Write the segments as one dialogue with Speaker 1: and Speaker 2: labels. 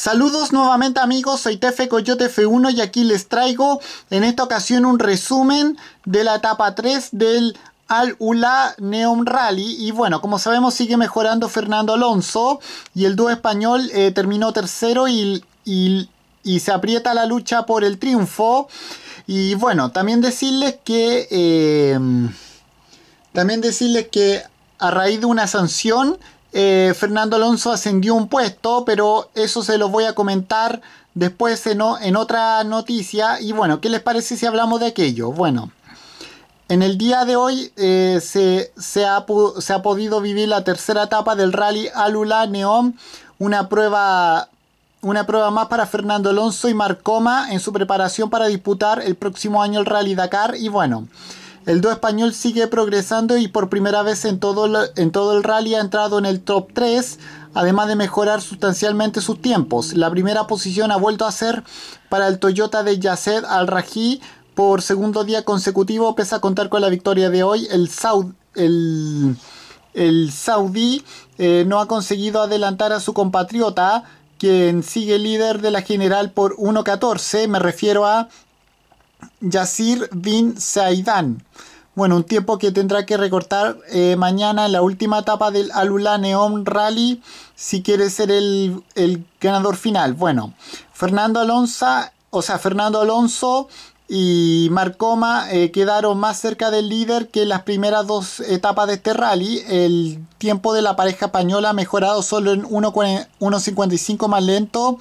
Speaker 1: Saludos nuevamente amigos, soy Tefe Coyote F1 y aquí les traigo en esta ocasión un resumen de la etapa 3 del Al Ula Neon Rally y bueno, como sabemos sigue mejorando Fernando Alonso y el dúo español eh, terminó tercero y, y, se aprieta la lucha por el triunfo y bueno, también decirles que eh, también decirles que a raíz de una sanción eh, Fernando Alonso ascendió un puesto, pero eso se lo voy a comentar después en, otra noticia. Y bueno, ¿qué les parece si hablamos de aquello? Bueno, en el día de hoy eh, se, ha, podido vivir la tercera etapa del rally Alula Neón, una prueba, una prueba más para Fernando Alonso y Marcoma en su preparación para disputar el próximo año el rally Dakar. Y bueno. El do español sigue progresando y por primera vez en todo, en todo el rally ha entrado en el top 3, además de mejorar sustancialmente sus tiempos. La primera posición ha vuelto a ser para el Toyota de Yaced al rají por segundo día consecutivo, pese a contar con la victoria de hoy. El, Saud, el, saudí eh, no ha conseguido adelantar a su compatriota, quien sigue líder de la general por 1.14. Me refiero a Yacir bin Saidan. Bueno, un tiempo que tendrá que recortar eh, mañana en la última etapa del Alula Neon Rally si quiere ser el, ganador final. Bueno, Fernando Alonso, o sea, Fernando Alonso y Marcoma eh, quedaron más cerca del líder que en las primeras dos etapas de este rally. El tiempo de la pareja española ha mejorado solo en 1.55 más lento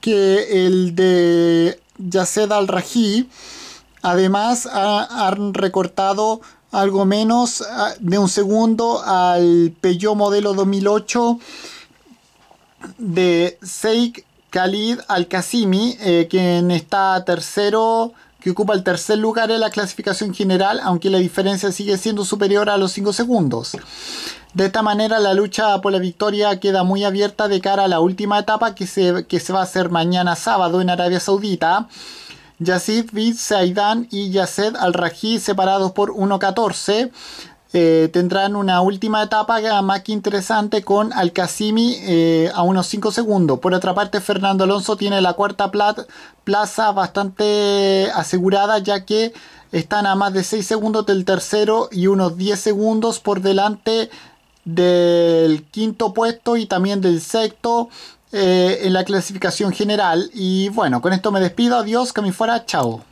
Speaker 1: que el de Yaced al-Rají, además han recortado algo menos ah, de un segundo al Peugeot modelo 2008 de Sheikh Khalid Al-Qasimi, eh, quien está tercero que ocupa el tercer lugar en la clasificación general, aunque la diferencia sigue siendo superior a los 5 segundos. De esta manera la lucha por la victoria queda muy abierta de cara a la última etapa que se, se va a hacer mañana sábado en Arabia Saudita. Yazid Bid Saidan y Yazed al rajid separados por 1.14. Eh, tendrán una última etapa más que interesante con Alcacimi eh, a unos 5 segundos. Por otra parte, Fernando Alonso tiene la cuarta plaza bastante asegurada ya que están a más de 6 segundos del tercero y unos 10 segundos por delante del quinto puesto y también del sexto eh, en la clasificación general. Y bueno, con esto me despido. Adiós, que me fuera. Chao.